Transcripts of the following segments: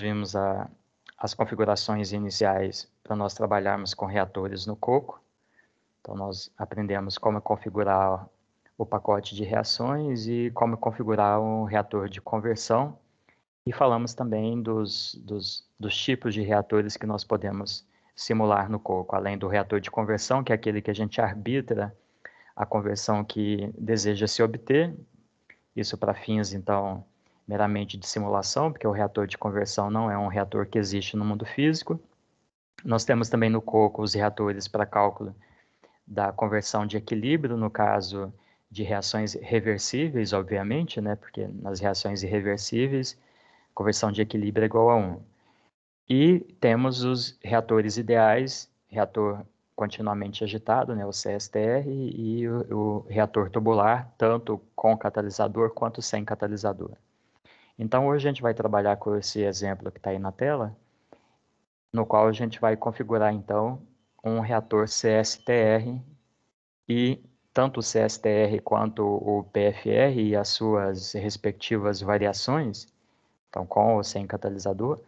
vimos a, as configurações iniciais para nós trabalharmos com reatores no coco. Então, nós aprendemos como configurar o pacote de reações e como configurar um reator de conversão. E falamos também dos, dos, dos tipos de reatores que nós podemos simular no coco, além do reator de conversão, que é aquele que a gente arbitra a conversão que deseja se obter, isso para fins, então, meramente de simulação, porque o reator de conversão não é um reator que existe no mundo físico. Nós temos também no COCO os reatores para cálculo da conversão de equilíbrio, no caso de reações reversíveis, obviamente, né? porque nas reações irreversíveis, conversão de equilíbrio é igual a 1. E temos os reatores ideais, reator continuamente agitado, né, o CSTR, e, o, o reator tubular, tanto com catalisador quanto sem catalisador. Então, hoje a gente vai trabalhar com esse exemplo que está aí na tela, no qual a gente vai configurar, então, um reator CSTR e tanto o CSTR quanto o PFR e as suas respectivas variações, então com ou sem catalisador.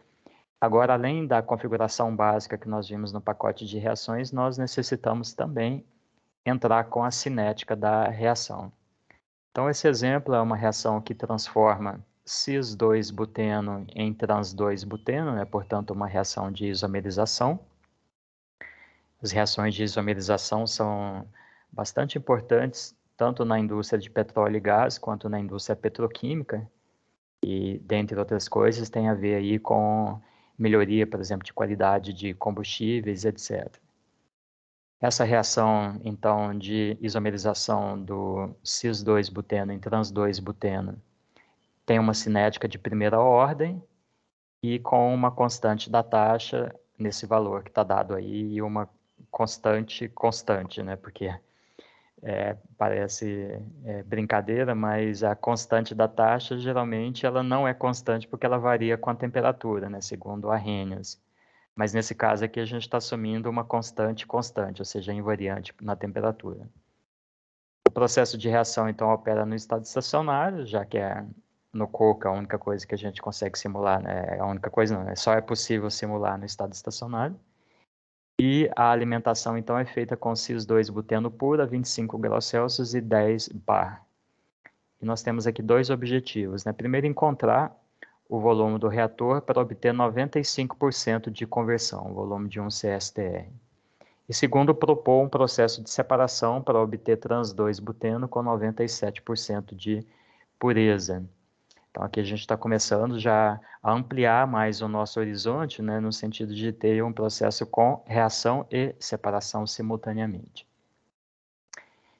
Agora, além da configuração básica que nós vimos no pacote de reações, nós necessitamos também entrar com a cinética da reação. Então, esse exemplo é uma reação que transforma cis-2-buteno em trans-2-buteno, né? portanto, uma reação de isomerização. As reações de isomerização são bastante importantes tanto na indústria de petróleo e gás quanto na indústria petroquímica e dentre outras coisas tem a ver aí com melhoria, por exemplo, de qualidade de combustíveis, etc. Essa reação então de isomerização do cis2-buteno em trans-2-buteno tem uma cinética de primeira ordem e com uma constante da taxa nesse valor que está dado aí e uma constante constante, né? Porque é, parece é, brincadeira, mas a constante da taxa geralmente ela não é constante porque ela varia com a temperatura, né? Segundo Arrhenius, Mas nesse caso aqui a gente está assumindo uma constante constante, ou seja, invariante na temperatura. O processo de reação então opera no estado estacionário, já que é no coco, é a única coisa que a gente consegue simular, né? É a única coisa não, né? só é possível simular no estado estacionário. E a alimentação, então, é feita com CIS2-buteno puro a 25 graus Celsius e 10 bar. E nós temos aqui dois objetivos, né? Primeiro, encontrar o volume do reator para obter 95% de conversão, o volume de um CSTR. E segundo, propor um processo de separação para obter trans 2-buteno com 97% de pureza. Então, aqui a gente está começando já a ampliar mais o nosso horizonte, né, no sentido de ter um processo com reação e separação simultaneamente.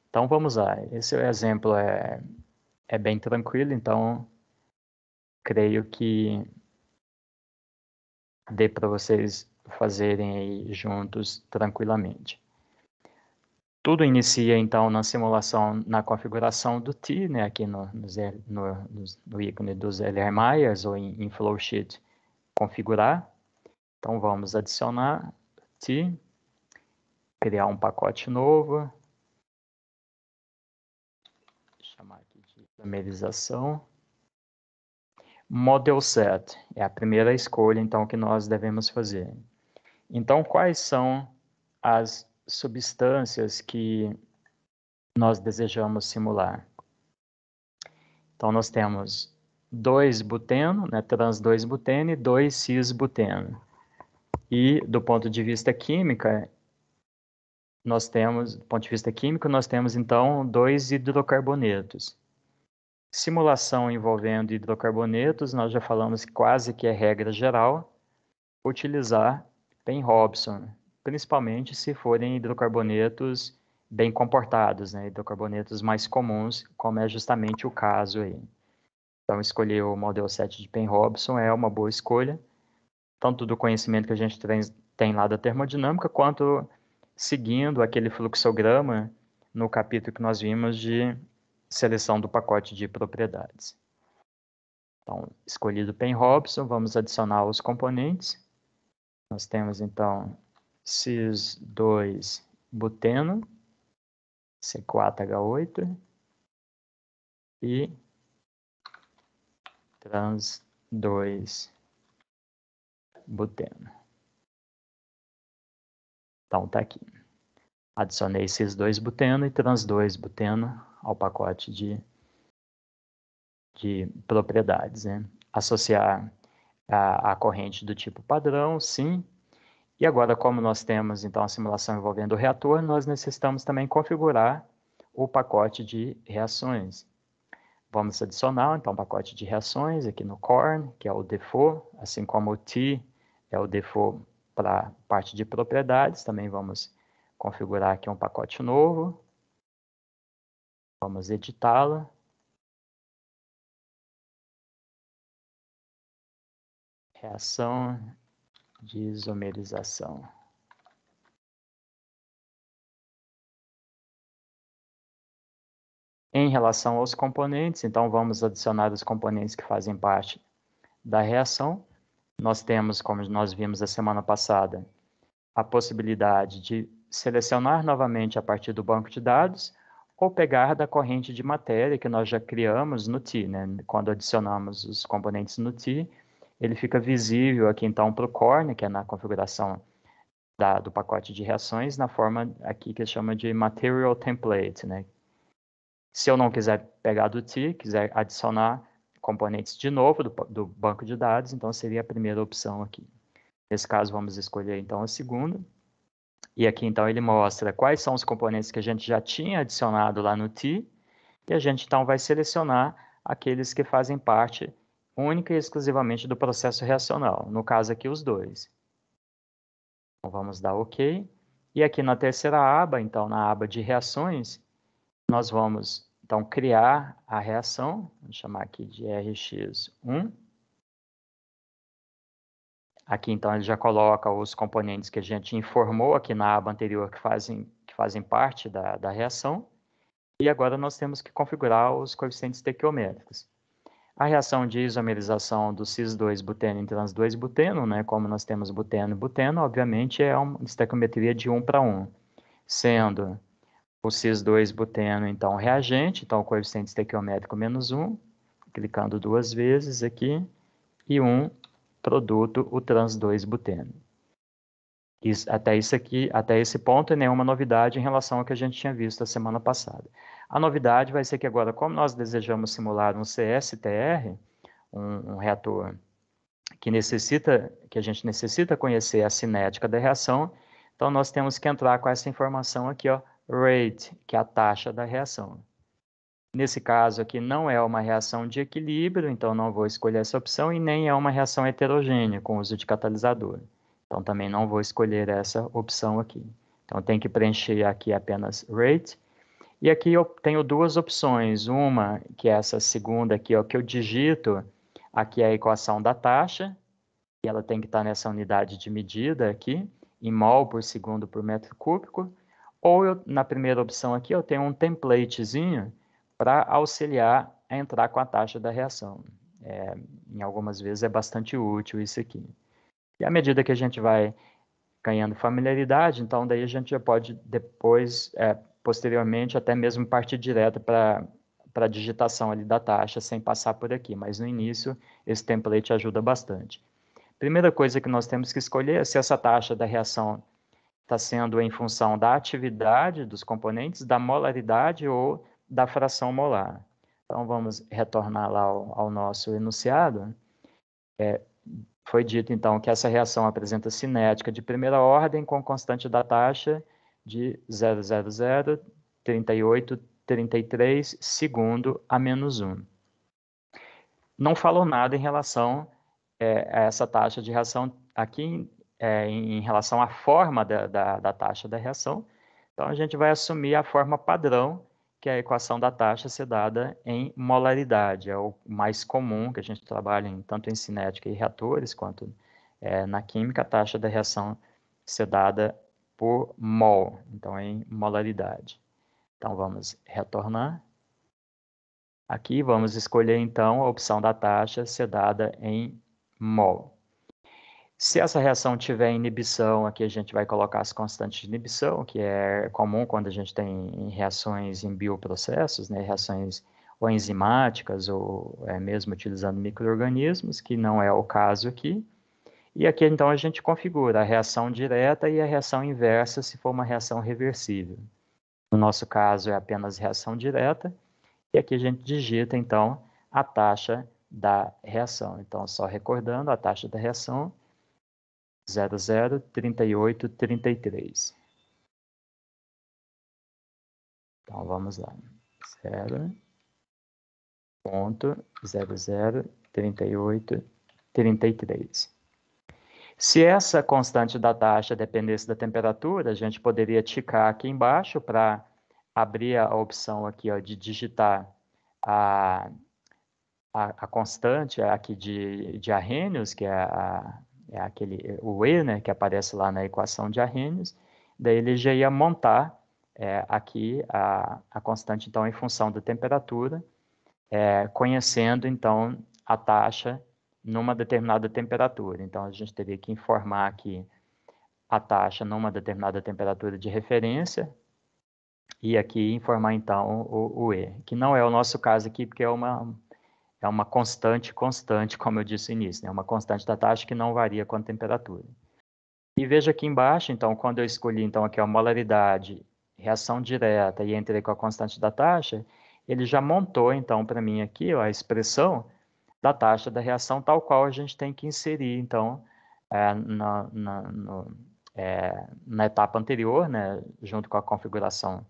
Então, vamos lá. Esse exemplo é, é bem tranquilo, então, creio que dê para vocês fazerem aí juntos tranquilamente. Tudo inicia, então, na simulação, na configuração do T, né, aqui no, no, no, no ícone dos Myers ou em, em flowsheet, configurar. Então, vamos adicionar T, criar um pacote novo, chamar aqui de primerização. Model set é a primeira escolha, então, que nós devemos fazer. Então, quais são as substâncias que nós desejamos simular. Então, nós temos 2-buteno, né, trans-2-buteno e 2-cis-buteno. E, do ponto de vista química, nós temos, do ponto de vista químico, nós temos, então, dois hidrocarbonetos. Simulação envolvendo hidrocarbonetos, nós já falamos que quase que é regra geral, utilizar Penn-Robson, principalmente se forem hidrocarbonetos bem comportados, né? hidrocarbonetos mais comuns, como é justamente o caso aí. Então, escolher o modelo 7 de Penn-Robson é uma boa escolha, tanto do conhecimento que a gente tem lá da termodinâmica, quanto seguindo aquele fluxograma no capítulo que nós vimos de seleção do pacote de propriedades. Então, escolhido Penn-Robson, vamos adicionar os componentes. Nós temos, então, CIS2 buteno, C4H8 e trans 2 buteno. Então tá aqui. Adicionei CIS2 buteno e trans 2 buteno ao pacote de, de propriedades. Né? Associar a, a corrente do tipo padrão, sim, e agora, como nós temos então a simulação envolvendo o reator, nós necessitamos também configurar o pacote de reações. Vamos adicionar então o pacote de reações aqui no corn, que é o default, assim como o T é o default para parte de propriedades, também vamos configurar aqui um pacote novo. Vamos editá-lo. Reação de isomerização. Em relação aos componentes, então vamos adicionar os componentes que fazem parte da reação. Nós temos, como nós vimos a semana passada, a possibilidade de selecionar novamente a partir do banco de dados ou pegar da corrente de matéria que nós já criamos no T, né? quando adicionamos os componentes no T ele fica visível aqui então para o corne, que é na configuração da, do pacote de reações, na forma aqui que chama de material template. Né? Se eu não quiser pegar do T, quiser adicionar componentes de novo do, do banco de dados, então seria a primeira opção aqui. Nesse caso, vamos escolher então a segunda. E aqui então ele mostra quais são os componentes que a gente já tinha adicionado lá no T e a gente então vai selecionar aqueles que fazem parte única e exclusivamente do processo reacional, no caso aqui os dois. Então, vamos dar OK. E aqui na terceira aba, então na aba de reações, nós vamos então criar a reação, vamos chamar aqui de RX1. Aqui então ele já coloca os componentes que a gente informou aqui na aba anterior que fazem, que fazem parte da, da reação. E agora nós temos que configurar os coeficientes tequiométricos. A reação de isomerização do cis-2-buteno em trans-2-buteno, né, como nós temos buteno e buteno, obviamente é uma estequiometria de 1 para 1, sendo o cis-2-buteno, então, reagente, então, o coeficiente estequiométrico menos 1, clicando duas vezes aqui, e um produto, o trans-2-buteno. Até, isso aqui, até esse ponto, nenhuma novidade em relação ao que a gente tinha visto a semana passada. A novidade vai ser que agora, como nós desejamos simular um CSTR, um, um reator que necessita, que a gente necessita conhecer a cinética da reação, então nós temos que entrar com essa informação aqui, ó, rate, que é a taxa da reação. Nesse caso aqui não é uma reação de equilíbrio, então não vou escolher essa opção, e nem é uma reação heterogênea com uso de catalisador. Então também não vou escolher essa opção aqui. Então tem que preencher aqui apenas rate, e aqui eu tenho duas opções. Uma, que é essa segunda aqui, ó, que eu digito, aqui é a equação da taxa, e ela tem que estar tá nessa unidade de medida aqui, em mol por segundo por metro cúbico. Ou eu, na primeira opção aqui, eu tenho um templatezinho para auxiliar a entrar com a taxa da reação. É, em algumas vezes é bastante útil isso aqui. E à medida que a gente vai ganhando familiaridade, então daí a gente já pode depois é, posteriormente até mesmo partir direto para a digitação ali da taxa sem passar por aqui, mas no início esse template ajuda bastante. Primeira coisa que nós temos que escolher é se essa taxa da reação está sendo em função da atividade dos componentes, da molaridade ou da fração molar. Então vamos retornar lá ao, ao nosso enunciado. É, foi dito então que essa reação apresenta cinética de primeira ordem com constante da taxa de 000 38 33 segundo a menos 1. Não falou nada em relação é, a essa taxa de reação aqui é, em relação à forma da, da, da, taxa da reação. Então, a gente vai assumir a forma padrão, que é a equação da taxa ser dada em molaridade. É o mais comum que a gente trabalha em, tanto em cinética e reatores, quanto é, na química, a taxa da reação ser dada por mol, então é em molaridade. Então vamos retornar. Aqui vamos escolher então a opção da taxa ser dada em mol. Se essa reação tiver inibição, aqui a gente vai colocar as constantes de inibição, que é comum quando a gente tem reações em bioprocessos, né, reações ou enzimáticas, ou é, mesmo utilizando micro-organismos, que não é o caso aqui. E aqui então a gente configura a reação direta e a reação inversa se for uma reação reversível. No nosso caso é apenas reação direta, e aqui a gente digita então a taxa da reação. Então, só recordando, a taxa da reação 003833. Então, vamos lá. 0.003833. Se essa constante da taxa dependesse da temperatura, a gente poderia ticar aqui embaixo para abrir a opção aqui ó, de digitar a, a, a, constante aqui de, de Arrhenius, que é, a, é aquele, o E né, que aparece lá na equação de Arrhenius, daí ele já ia montar é, aqui a, a constante, então, em função da temperatura, é, conhecendo, então, a taxa numa determinada temperatura. Então, a gente teria que informar aqui a taxa numa determinada temperatura de referência e aqui informar, então, o, o E, que não é o nosso caso aqui, porque é uma, é uma constante constante, como eu disse no início, é uma constante da taxa que não varia com a temperatura. E veja aqui embaixo, então, quando eu escolhi, então, aqui a molaridade, reação direta e entrei com a constante da taxa, ele já montou, então, para mim aqui, ó, a expressão da taxa da reação, tal qual a gente tem que inserir, então, é, na, na, no, é, na etapa anterior, né, junto com a configuração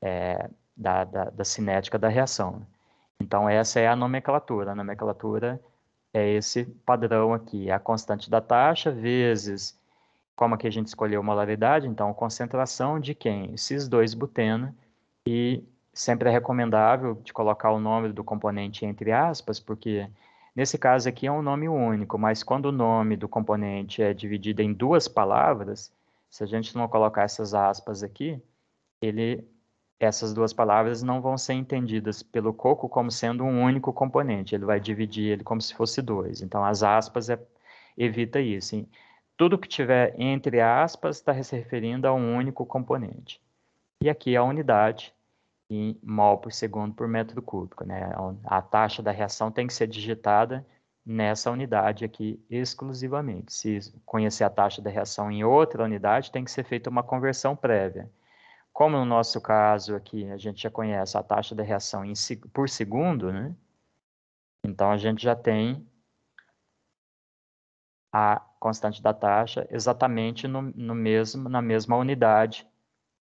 é, da, da, da, cinética da reação. Então, essa é a nomenclatura. A nomenclatura é esse padrão aqui, é a constante da taxa vezes, como aqui a gente escolheu molaridade, então, concentração de quem? Cis2-buteno e sempre é recomendável de colocar o nome do componente entre aspas, porque nesse caso aqui é um nome único, mas quando o nome do componente é dividido em duas palavras, se a gente não colocar essas aspas aqui, ele, essas duas palavras não vão ser entendidas pelo coco como sendo um único componente, ele vai dividir ele como se fosse dois. Então, as aspas é, evita isso. Hein? Tudo que tiver entre aspas está se referindo a um único componente. E aqui a unidade em mol por segundo por metro cúbico. Né? A taxa da reação tem que ser digitada nessa unidade aqui exclusivamente. Se conhecer a taxa da reação em outra unidade, tem que ser feita uma conversão prévia. Como no nosso caso aqui, a gente já conhece a taxa da reação em, por segundo, né? então a gente já tem a constante da taxa exatamente no, no mesmo, na mesma unidade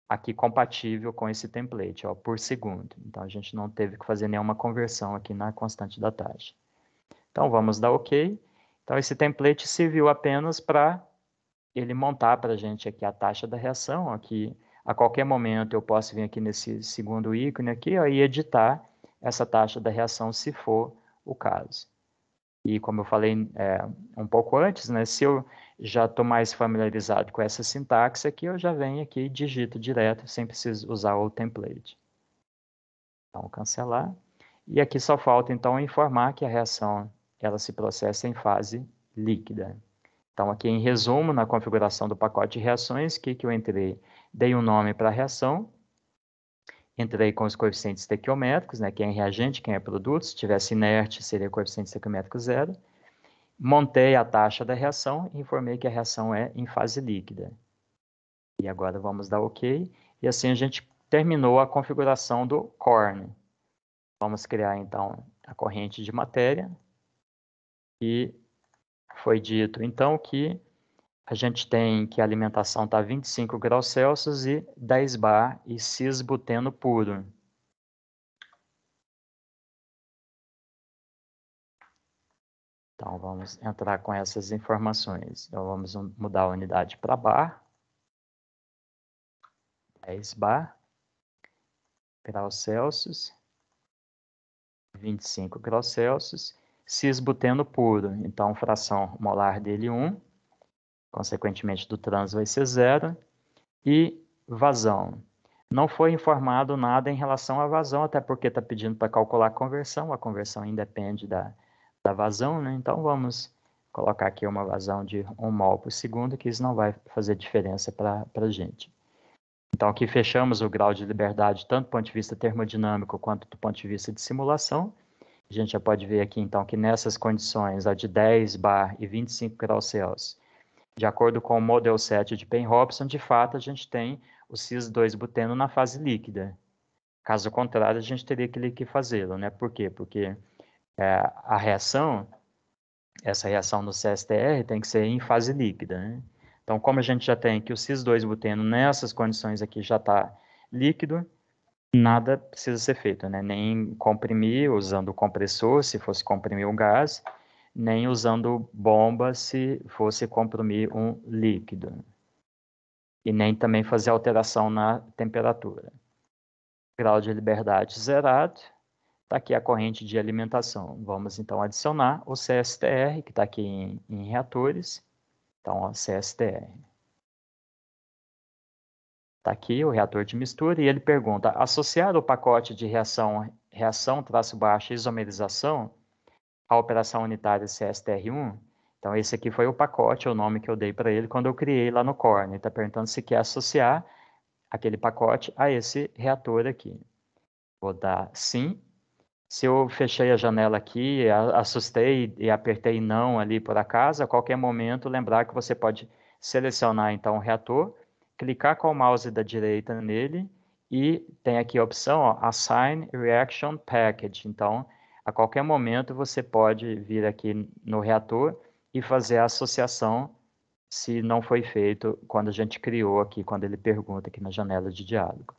aqui compatível com esse template, ó, por segundo. Então, a gente não teve que fazer nenhuma conversão aqui na constante da taxa. Então, vamos dar OK. Então, esse template serviu apenas para ele montar para a gente aqui a taxa da reação, aqui a qualquer momento eu posso vir aqui nesse segundo ícone aqui ó, e editar essa taxa da reação se for o caso. E como eu falei é, um pouco antes, né, se eu já estou mais familiarizado com essa sintaxe aqui, eu já venho aqui e digito direto, sem precisar usar o template. Então, cancelar. E aqui só falta, então, informar que a reação ela se processa em fase líquida. Então, aqui em resumo, na configuração do pacote de reações, o que, que eu entrei? Dei um nome para a reação, entrei com os coeficientes estequiométricos, né, quem é reagente, quem é produto, se tivesse inerte, seria coeficiente estequiométrico zero, Montei a taxa da reação e informei que a reação é em fase líquida. E agora vamos dar OK. E assim a gente terminou a configuração do CORN. Vamos criar então a corrente de matéria. E foi dito então que a gente tem que a alimentação está 25 graus Celsius e 10 bar e cisbuteno puro. Então, vamos entrar com essas informações. Então, vamos mudar a unidade para bar. 10 bar. Graus Celsius. 25 graus Celsius. Cisbuteno puro. Então, fração molar dele 1. Consequentemente, do trans vai ser zero. E vazão. Não foi informado nada em relação à vazão, até porque está pedindo para calcular a conversão. A conversão independe da da vazão, né? Então vamos colocar aqui uma vazão de 1 mol por segundo, que isso não vai fazer diferença para a gente. Então aqui fechamos o grau de liberdade, tanto do ponto de vista termodinâmico quanto do ponto de vista de simulação. A gente já pode ver aqui, então, que nessas condições, a de 10 bar e 25 graus Celsius, de acordo com o modelo 7 de Penn-Robson, de fato, a gente tem o cis-2-buteno na fase líquida. Caso contrário, a gente teria que fazer, lo né? Por quê? Porque é, a reação, essa reação no CSTR tem que ser em fase líquida. Né? Então, como a gente já tem que o cis-2-buteno nessas condições aqui já está líquido, nada precisa ser feito, né? nem comprimir usando o compressor, se fosse comprimir o gás, nem usando bomba se fosse comprimir um líquido. E nem também fazer alteração na temperatura. Grau de liberdade zerado, Está aqui a corrente de alimentação. Vamos então adicionar o CSTR, que está aqui em, em, reatores. Então, ó, CSTR. Está aqui o reator de mistura e ele pergunta, associar o pacote de reação, reação traço baixo isomerização à operação unitária CSTR1? Então, esse aqui foi o pacote, é o nome que eu dei para ele quando eu criei lá no Corne. Está perguntando se quer associar aquele pacote a esse reator aqui. Vou dar sim se eu fechei a janela aqui, assustei e apertei não ali por acaso, a qualquer momento lembrar que você pode selecionar então o reator, clicar com o mouse da direita nele e tem aqui a opção ó, Assign Reaction Package. Então, a qualquer momento você pode vir aqui no reator e fazer a associação se não foi feito quando a gente criou aqui, quando ele pergunta aqui na janela de diálogo.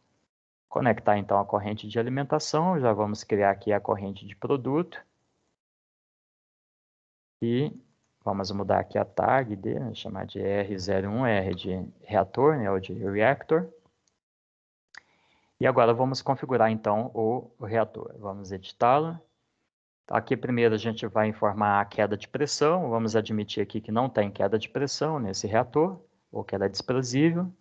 Conectar então a corrente de alimentação, já vamos criar aqui a corrente de produto. E vamos mudar aqui a tag dele, né, chamar de R01R de reator, né, ou de reactor. E agora vamos configurar então o, o reator. Vamos editá-lo. Aqui primeiro a gente vai informar a queda de pressão, vamos admitir aqui que não tem queda de pressão nesse reator, ou que ela é desprezível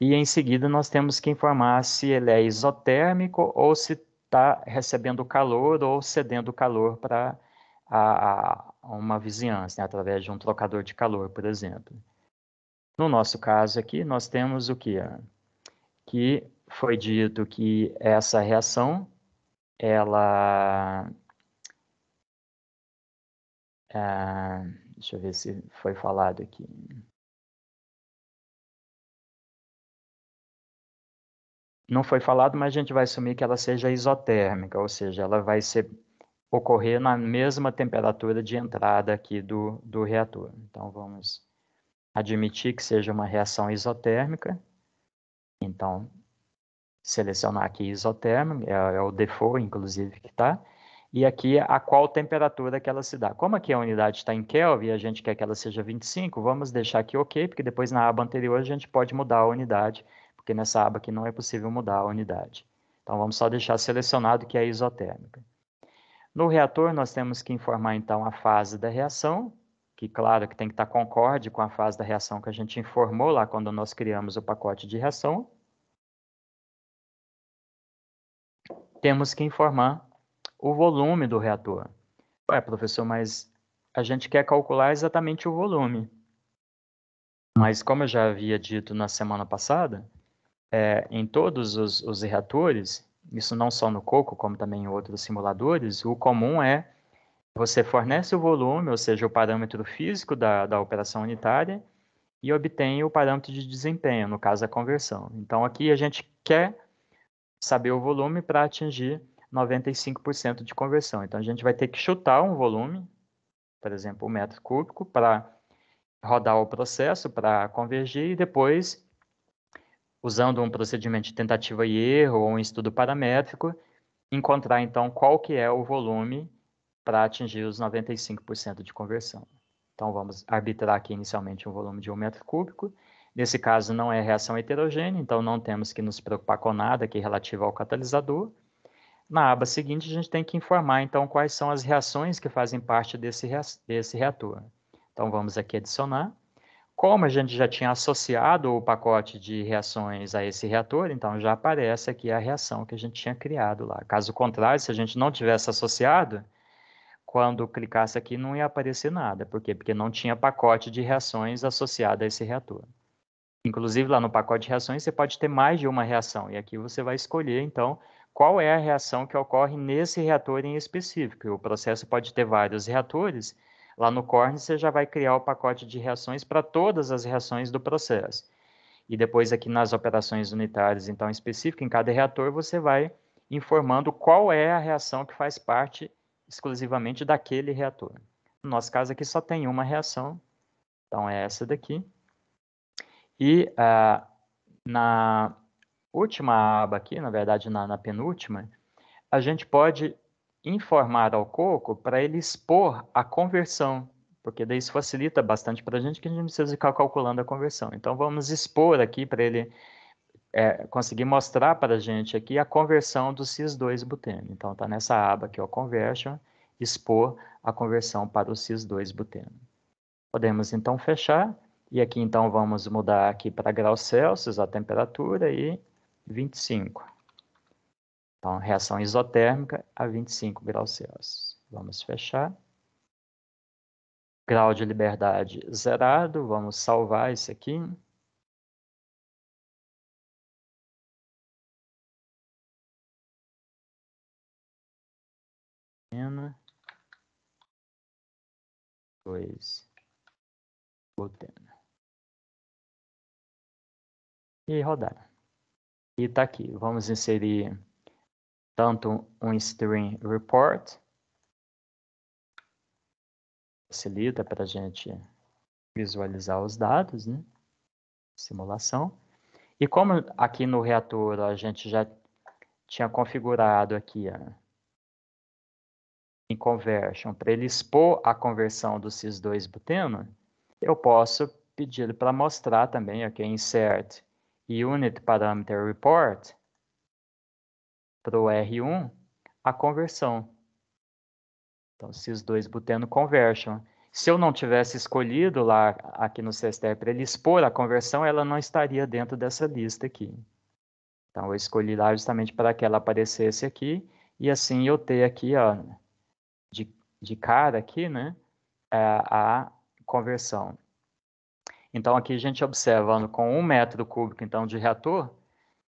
e em seguida nós temos que informar se ele é isotérmico ou se está recebendo calor ou cedendo calor para uma vizinhança, né, através de um trocador de calor, por exemplo. No nosso caso aqui, nós temos o que? Que foi dito que essa reação, ela... É, deixa eu ver se foi falado aqui. não foi falado, mas a gente vai assumir que ela seja isotérmica, ou seja, ela vai ser, ocorrer na mesma temperatura de entrada aqui do, do reator. Então, vamos admitir que seja uma reação isotérmica. Então, selecionar aqui isotérmica, é, é o default, inclusive, que está. E aqui a qual temperatura que ela se dá. Como aqui a unidade está em Kelvin e a gente quer que ela seja 25, vamos deixar aqui OK, porque depois na aba anterior a gente pode mudar a unidade porque nessa aba aqui não é possível mudar a unidade. Então, vamos só deixar selecionado que é isotérmica. No reator, nós temos que informar, então, a fase da reação, que, claro, que tem que estar concorde com a fase da reação que a gente informou lá quando nós criamos o pacote de reação. Temos que informar o volume do reator. Ué, professor, mas a gente quer calcular exatamente o volume. Mas como eu já havia dito na semana passada, é, em todos os, os, reatores, isso não só no Coco, como também em outros simuladores, o comum é você fornece o volume, ou seja, o parâmetro físico da, da operação unitária, e obtém o parâmetro de desempenho, no caso a conversão. Então aqui a gente quer saber o volume para atingir 95% de conversão. Então a gente vai ter que chutar um volume, por exemplo, um metro cúbico, para rodar o processo, para convergir e depois usando um procedimento de tentativa e erro ou um estudo paramétrico, encontrar então qual que é o volume para atingir os 95% de conversão. Então vamos arbitrar aqui inicialmente um volume de 1 metro cúbico. Nesse caso não é reação heterogênea, então não temos que nos preocupar com nada aqui relativo ao catalisador. Na aba seguinte a gente tem que informar então quais são as reações que fazem parte desse, desse reator. Então vamos aqui adicionar como a gente já tinha associado o pacote de reações a esse reator, então já aparece aqui a reação que a gente tinha criado lá. Caso contrário, se a gente não tivesse associado, quando clicasse aqui não ia aparecer nada. Por quê? Porque não tinha pacote de reações associado a esse reator. Inclusive, lá no pacote de reações, você pode ter mais de uma reação. E aqui você vai escolher, então, qual é a reação que ocorre nesse reator em específico. O processo pode ter vários reatores Lá no Corn, você já vai criar o pacote de reações para todas as reações do processo. E depois aqui nas operações unitárias, então, específico em cada reator, você vai informando qual é a reação que faz parte exclusivamente daquele reator. No nosso caso aqui só tem uma reação, então é essa daqui. E ah, na última aba aqui, na verdade na, na penúltima, a gente pode informar ao coco para ele expor a conversão, porque daí isso facilita bastante para a gente, que a gente não precisa ficar calculando a conversão. Então, vamos expor aqui para ele é, conseguir mostrar para a gente aqui a conversão do cis2-buteno. Então, está nessa aba aqui, ó, Conversion, expor a conversão para o cis2-buteno. Podemos, então, fechar. E aqui, então, vamos mudar aqui para graus Celsius a temperatura e 25. Então, reação isotérmica a 25 graus Celsius. Vamos fechar. Grau de liberdade zerado, vamos salvar isso aqui. Dois. Botana. E rodar. E está aqui. Vamos inserir tanto um string Report, facilita para a gente visualizar os dados, né? simulação. E como aqui no reator a gente já tinha configurado aqui a em conversion para ele expor a conversão do sis 2 buteno eu posso pedir para mostrar também aqui okay, é insert unit parameter report para o R1 a conversão. Então, se os dois buteno convergem. Se eu não tivesse escolhido lá aqui no CSTR para ele expor a conversão, ela não estaria dentro dessa lista aqui. Então, eu escolhi lá justamente para que ela aparecesse aqui. E assim eu ter aqui, ó, de, de cara aqui, né, a, a conversão. Então, aqui a gente observa com um metro cúbico então, de reator,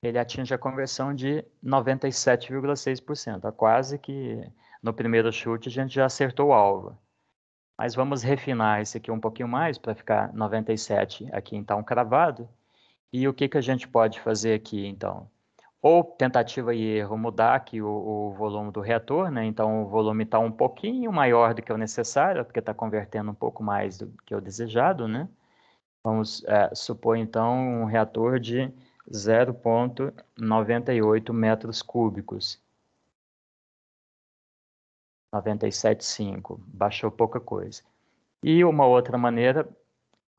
ele atinge a conversão de 97,6%. É tá quase que no primeiro chute a gente já acertou o alvo. Mas vamos refinar esse aqui um pouquinho mais para ficar 97 aqui então cravado. E o que, que a gente pode fazer aqui então? Ou tentativa e erro mudar aqui o, o volume do reator, né? Então o volume está um pouquinho maior do que o necessário, porque está convertendo um pouco mais do que o desejado, né? Vamos é, supor então um reator de 0,98 metros cúbicos. 97,5, baixou pouca coisa. E uma outra maneira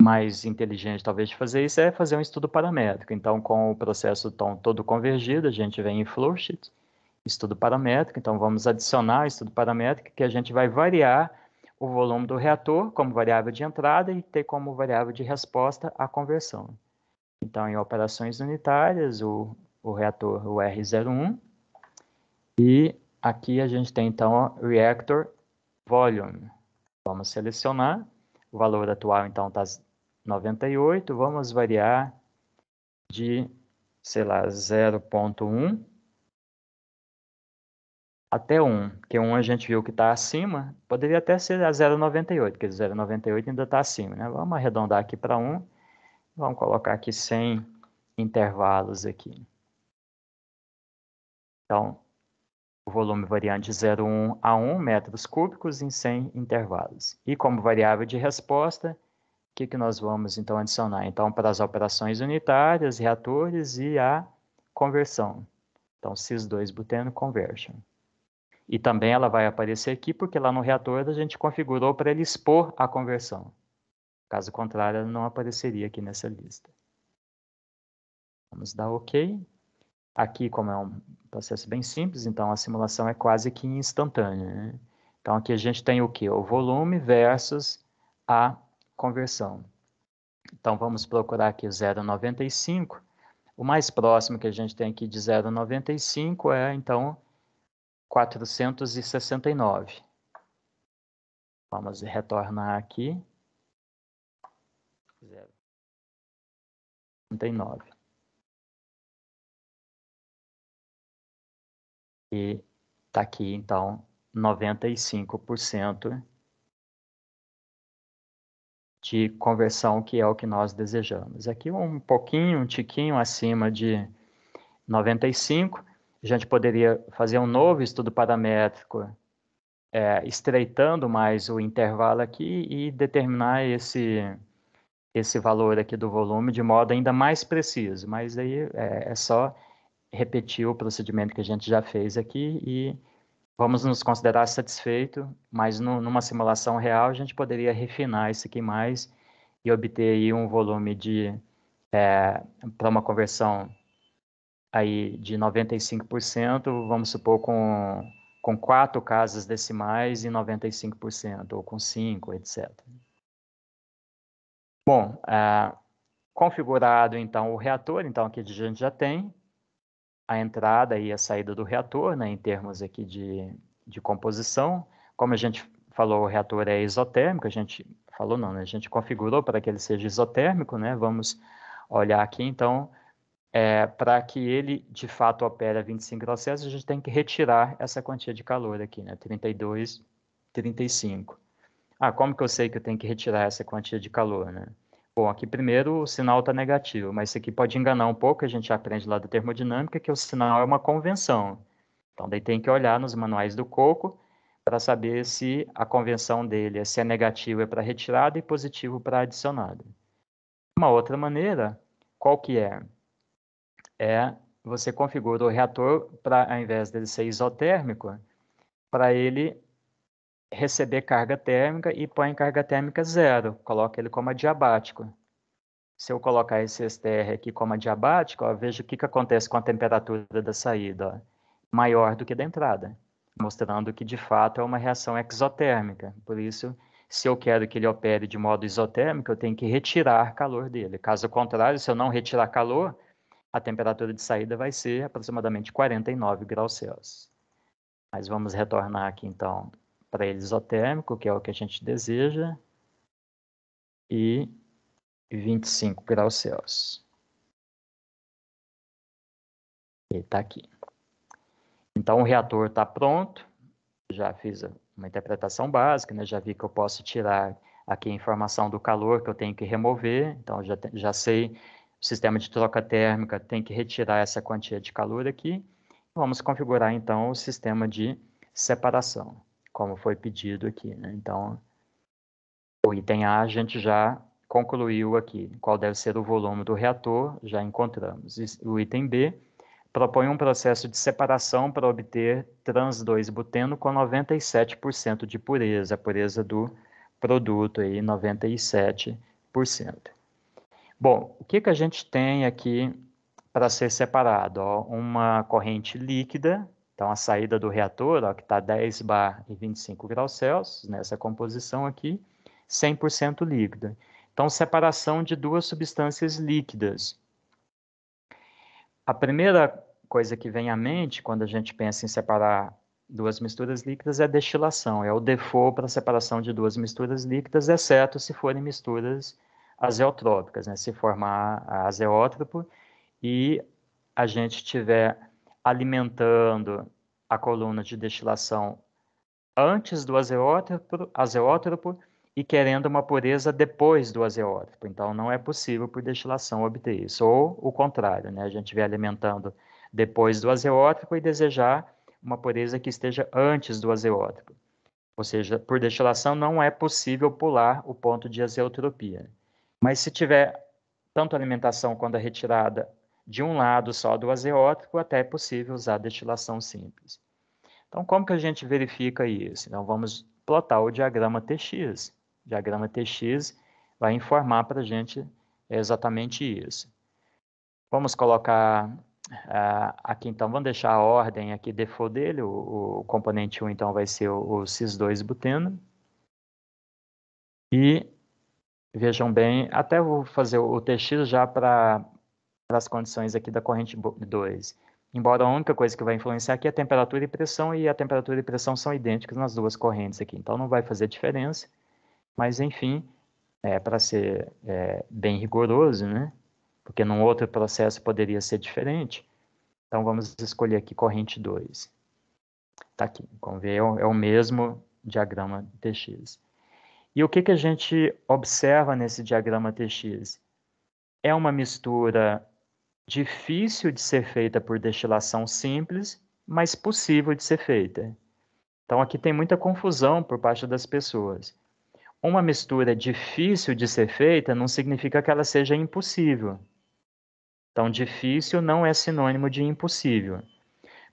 mais inteligente, talvez, de fazer isso é fazer um estudo paramétrico. Então, com o processo tom todo convergido, a gente vem em flowsheet, estudo paramétrico. Então, vamos adicionar estudo paramétrico, que a gente vai variar o volume do reator como variável de entrada e ter como variável de resposta a conversão. Então, em operações unitárias, o, o reator o R01. E aqui a gente tem, então, o reactor volume. Vamos selecionar. O valor atual, então, está 98. Vamos variar de, sei lá, 0.1 até 1, que 1 a gente viu que está acima, poderia até ser a 0,98, porque 0,98 ainda está acima, né? Vamos arredondar aqui para 1 Vamos colocar aqui 100 intervalos aqui. Então, o volume variante 0,1 a 1 metros cúbicos em 100 intervalos. E como variável de resposta, o que, que nós vamos então adicionar? Então, para as operações unitárias, reatores e a conversão. Então, cis2-buteno conversion. E também ela vai aparecer aqui, porque lá no reator a gente configurou para ele expor a conversão. Caso contrário, ela não apareceria aqui nessa lista. Vamos dar OK. Aqui, como é um processo bem simples, então a simulação é quase que instantânea. Né? Então, aqui a gente tem o que? O volume versus a conversão. Então, vamos procurar aqui o 0,95. O mais próximo que a gente tem aqui de 0,95 é, então, 469. Vamos retornar aqui zero. E está aqui, então, 95% de conversão, que é o que nós desejamos. Aqui um pouquinho, um tiquinho acima de 95, a gente poderia fazer um novo estudo paramétrico, é, estreitando mais o intervalo aqui e determinar esse esse valor aqui do volume de modo ainda mais preciso, mas aí é, é só repetir o procedimento que a gente já fez aqui e vamos nos considerar satisfeito, mas no, numa simulação real a gente poderia refinar isso aqui mais e obter aí um volume de é, para uma conversão aí de 95%, vamos supor com com quatro casas decimais e 95% ou com cinco, etc. Bom, é, configurado então o reator, então aqui a gente já tem a entrada e a saída do reator, né, em termos aqui de, de composição. Como a gente falou, o reator é isotérmico, a gente falou não, né, a gente configurou para que ele seja isotérmico, né, vamos olhar aqui então, é, para que ele de fato opere a 25 graus Celsius, a gente tem que retirar essa quantia de calor aqui, né, 32, 35 ah, como que eu sei que eu tenho que retirar essa quantia de calor, né? Bom, aqui primeiro o sinal está negativo, mas isso aqui pode enganar um pouco, a gente aprende lá da termodinâmica que o sinal é uma convenção. Então, daí tem que olhar nos manuais do coco para saber se a convenção dele é se é negativo é para retirada e positivo para adicionada. Uma outra maneira, qual que é? É você configura o reator para, ao invés dele ser isotérmico, para ele receber carga térmica e põe carga térmica zero, coloca ele como adiabático. Se eu colocar esse STR aqui como adiabático, ó, veja o que, que acontece com a temperatura da saída, ó, maior do que da entrada, mostrando que de fato é uma reação exotérmica. Por isso, se eu quero que ele opere de modo isotérmico, eu tenho que retirar calor dele. Caso contrário, se eu não retirar calor, a temperatura de saída vai ser aproximadamente 49 graus Celsius. Mas vamos retornar aqui então para ele isotérmico, que é o que a gente deseja, e 25 graus Celsius. Ele está aqui. Então, o reator está pronto, já fiz uma interpretação básica, né? já vi que eu posso tirar aqui a informação do calor que eu tenho que remover, então já, já sei o sistema de troca térmica tem que retirar essa quantia de calor aqui. Vamos configurar então o sistema de separação como foi pedido aqui. Né? Então, o item A a gente já concluiu aqui qual deve ser o volume do reator, já encontramos. O item B propõe um processo de separação para obter trans 2-buteno com 97% de pureza, a pureza do produto aí 97%. Bom, o que, que a gente tem aqui para ser separado? Ó, uma corrente líquida então, a saída do reator, ó, que está 10 bar e 25 graus Celsius, nessa né, composição aqui, 100% líquida. Então, separação de duas substâncias líquidas. A primeira coisa que vem à mente quando a gente pensa em separar duas misturas líquidas é a destilação, é o default para a separação de duas misturas líquidas, exceto se forem misturas azeotrópicas, né? se formar azeótropo e a gente tiver alimentando a coluna de destilação antes do azeótropo, azeótropo e querendo uma pureza depois do azeótropo. Então, não é possível por destilação obter isso. Ou o contrário, né? a gente vem alimentando depois do azeótropo e desejar uma pureza que esteja antes do azeótropo. Ou seja, por destilação não é possível pular o ponto de azeotropia. Mas se tiver tanto a alimentação quanto a retirada de um lado só do azeótico, até é possível usar destilação simples. Então, como que a gente verifica isso? Então, vamos plotar o diagrama TX. O diagrama TX vai informar para a gente exatamente isso. Vamos colocar Uh, aqui então vamos deixar a ordem aqui default dele, o, o componente 1 então vai ser o, o cis2-buteno. E vejam bem, até vou fazer o, o TX já para das condições aqui da corrente 2. Embora a única coisa que vai influenciar aqui é a temperatura e pressão, e a temperatura e pressão são idênticas nas duas correntes aqui, então não vai fazer diferença. Mas, enfim, é, para ser é, bem rigoroso, né? porque num outro processo poderia ser diferente, então vamos escolher aqui corrente 2. Está aqui, como vê, é, é o mesmo diagrama TX. E o que, que a gente observa nesse diagrama TX? É uma mistura difícil de ser feita por destilação simples, mas possível de ser feita. Então aqui tem muita confusão por parte das pessoas. Uma mistura difícil de ser feita não significa que ela seja impossível. Então difícil não é sinônimo de impossível.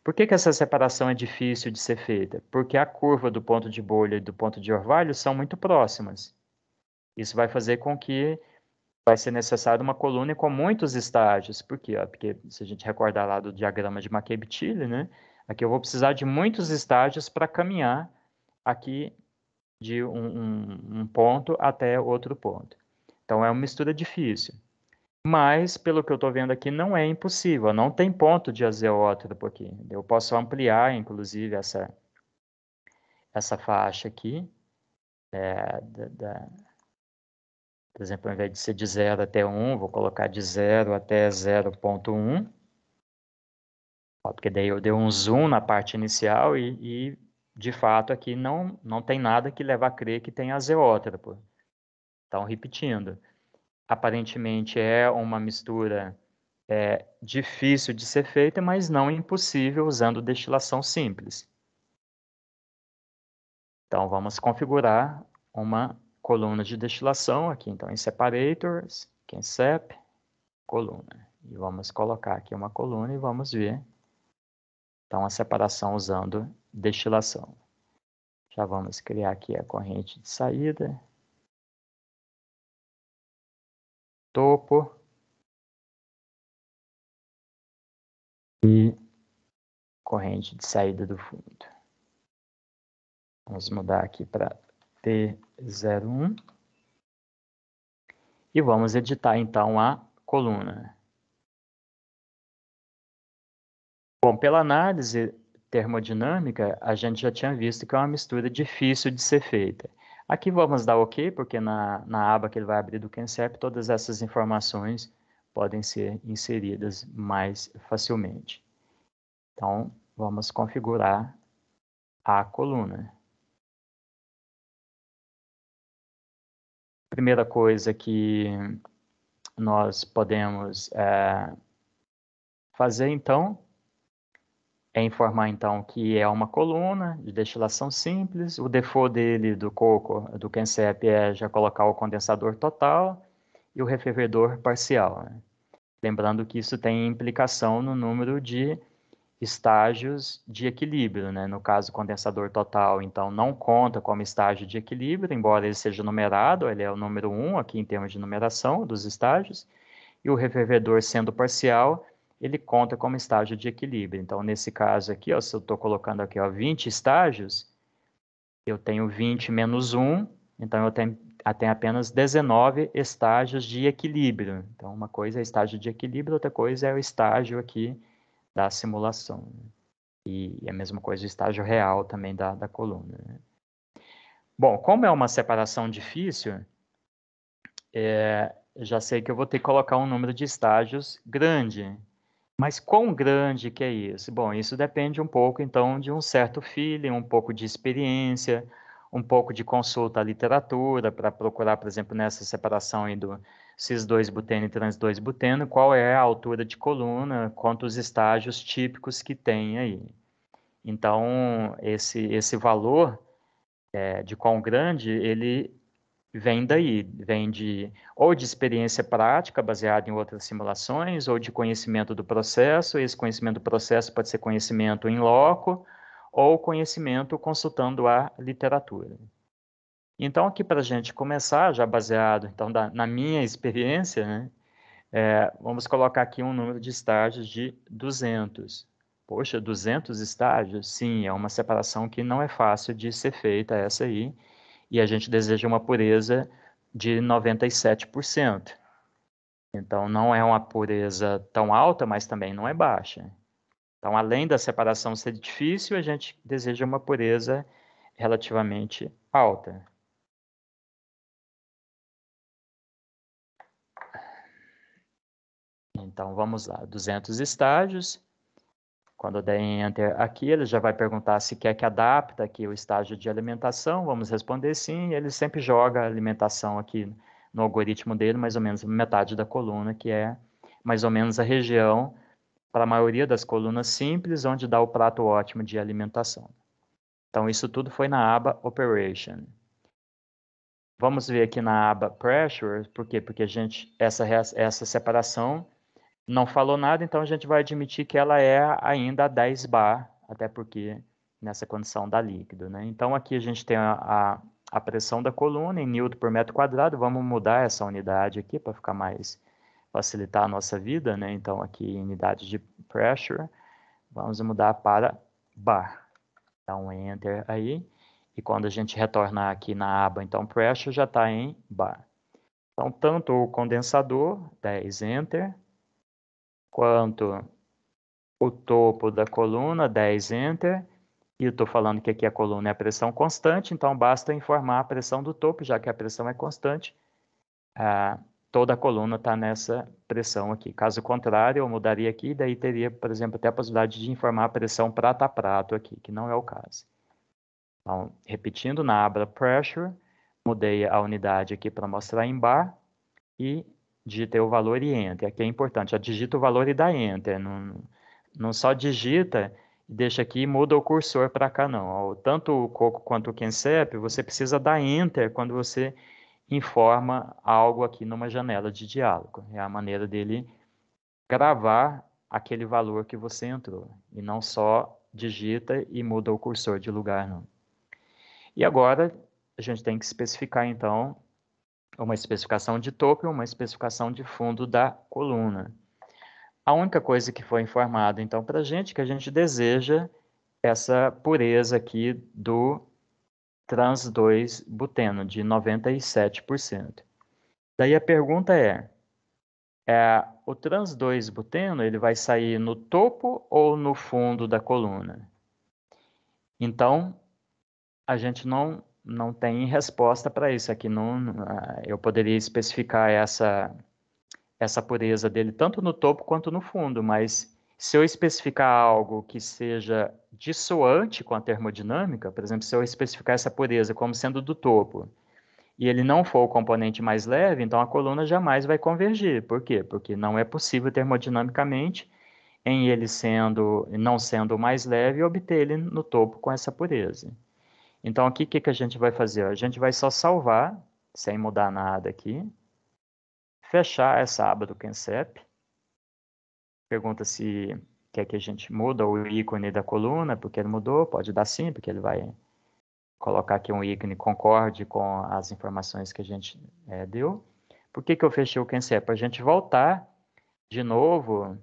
Por que, que, essa separação é difícil de ser feita? Porque a curva do ponto de bolha e do ponto de orvalho são muito próximas. Isso vai fazer com que vai ser necessário uma coluna com muitos estágios, porque, quê? porque se a gente recordar lá do diagrama de mccabe thiele né, aqui eu vou precisar de muitos estágios para caminhar aqui de um, um, um, ponto até outro ponto. Então é uma mistura difícil. Mas, pelo que eu estou vendo aqui, não é impossível, não tem ponto de azeótropo aqui. Eu posso ampliar, inclusive, essa, essa faixa aqui, é, da, da por exemplo, ao invés de ser de 0 até 1, vou colocar de 0 até 0.1. Porque daí eu dei um zoom na parte inicial e, e, de fato, aqui não, não tem nada que leva a crer que tem azeótropo. Então, repetindo, aparentemente é uma mistura é, difícil de ser feita, mas não impossível usando destilação simples. Então, vamos configurar uma colunas de destilação, aqui então em separators, aqui é sep, coluna. E vamos colocar aqui uma coluna e vamos ver, então, a separação usando destilação. Já vamos criar aqui a corrente de saída. Topo. E corrente de saída do fundo. Vamos mudar aqui para T01 e vamos editar então a coluna. Bom, pela análise termodinâmica, a gente já tinha visto que é uma mistura difícil de ser feita. Aqui vamos dar OK, porque na, na aba que ele vai abrir do CANCEP, todas essas informações podem ser inseridas mais facilmente. Então, vamos configurar a coluna. primeira coisa que nós podemos é, fazer, então, é informar, então, que é uma coluna de destilação simples. O default dele, do coco, do Kensep, é já colocar o condensador total e o refervedor parcial. Né? Lembrando que isso tem implicação no número de estágios de equilíbrio, né? no caso condensador total, então não conta como estágio de equilíbrio, embora ele seja numerado, ele é o número 1 um aqui em termos de numeração dos estágios, e o revervedor sendo parcial, ele conta como estágio de equilíbrio. Então, nesse caso aqui, ó, se eu estou colocando aqui ó, 20 estágios, eu tenho 20 menos 1, então eu tenho, eu tenho apenas 19 estágios de equilíbrio. Então, uma coisa é estágio de equilíbrio, outra coisa é o estágio aqui da simulação. E, e a mesma coisa o estágio real também da, da coluna. Né? Bom, como é uma separação difícil, é, já sei que eu vou ter que colocar um número de estágios grande. Mas quão grande que é isso? Bom, isso depende um pouco, então, de um certo feeling, um pouco de experiência, um pouco de consulta à literatura para procurar, por exemplo, nessa separação aí do, cis-2-buteno e trans-2-buteno, qual é a altura de coluna, quantos estágios típicos que tem aí. Então, esse, esse valor é, de quão grande, ele vem daí, vem de ou de experiência prática baseada em outras simulações, ou de conhecimento do processo, esse conhecimento do processo pode ser conhecimento em loco, ou conhecimento consultando a literatura. Então, aqui para a gente começar, já baseado então, da, na minha experiência, né, é, vamos colocar aqui um número de estágios de 200. Poxa, 200 estágios? Sim, é uma separação que não é fácil de ser feita, essa aí, e a gente deseja uma pureza de 97%. Então, não é uma pureza tão alta, mas também não é baixa. Então, além da separação ser difícil, a gente deseja uma pureza relativamente alta. Então vamos lá, 200 estágios. Quando der em enter aqui, ele já vai perguntar se quer que adapta aqui o estágio de alimentação. Vamos responder sim. Ele sempre joga a alimentação aqui no algoritmo dele, mais ou menos metade da coluna, que é mais ou menos a região para a maioria das colunas simples, onde dá o prato ótimo de alimentação. Então, isso tudo foi na aba Operation. Vamos ver aqui na aba Pressure, por quê? Porque a gente, essa, essa separação não falou nada, então a gente vai admitir que ela é ainda 10 bar, até porque nessa condição dá líquido. Né? Então aqui a gente tem a, a, a pressão da coluna em newton por metro quadrado, vamos mudar essa unidade aqui para ficar mais facilitar a nossa vida, né? Então aqui em unidade de pressure, vamos mudar para bar. Dá então um enter aí e quando a gente retornar aqui na aba, então pressure já está em bar. Então tanto o condensador, 10 enter, quanto o topo da coluna, 10 enter, e eu estou falando que aqui a coluna é a pressão constante, então basta informar a pressão do topo, já que a pressão é constante, ah, toda a coluna está nessa pressão aqui. Caso contrário, eu mudaria aqui, daí teria, por exemplo, até a possibilidade de informar a pressão prata a prato aqui, que não é o caso. Então, repetindo, na aba Pressure, mudei a unidade aqui para mostrar em bar, e digitei o valor e enter. Aqui é importante, já digita o valor e dá enter. Não, não só digita e deixa aqui e muda o cursor para cá, não. Tanto o Coco quanto o Kensep, você precisa dar enter quando você informa algo aqui numa janela de diálogo. É a maneira dele gravar aquele valor que você entrou. E não só digita e muda o cursor de lugar, não. E agora, a gente tem que especificar, então, uma especificação de topo e uma especificação de fundo da coluna. A única coisa que foi informada, então, para a gente é que a gente deseja essa pureza aqui do trans 2 buteno, de 97%. Daí a pergunta é, é o trans 2 buteno ele vai sair no topo ou no fundo da coluna? Então, a gente não não tem resposta para isso aqui. Não, ah, eu poderia especificar essa essa pureza dele tanto no topo quanto no fundo, mas se eu especificar algo que seja dissoante com a termodinâmica, por exemplo, se eu especificar essa pureza como sendo do topo e ele não for o componente mais leve, então a coluna jamais vai convergir. Por quê? Porque não é possível termodinamicamente em ele sendo não sendo o mais leve obter ele no topo com essa pureza. Então, aqui o que, que a gente vai fazer? A gente vai só salvar, sem mudar nada aqui. Fechar essa aba do CANCEP. Pergunta se quer que a gente muda o ícone da coluna, porque ele mudou. Pode dar sim, porque ele vai colocar aqui um ícone concorde com as informações que a gente é, deu. Por que, que eu fechei o CANCEP? Para a gente voltar de novo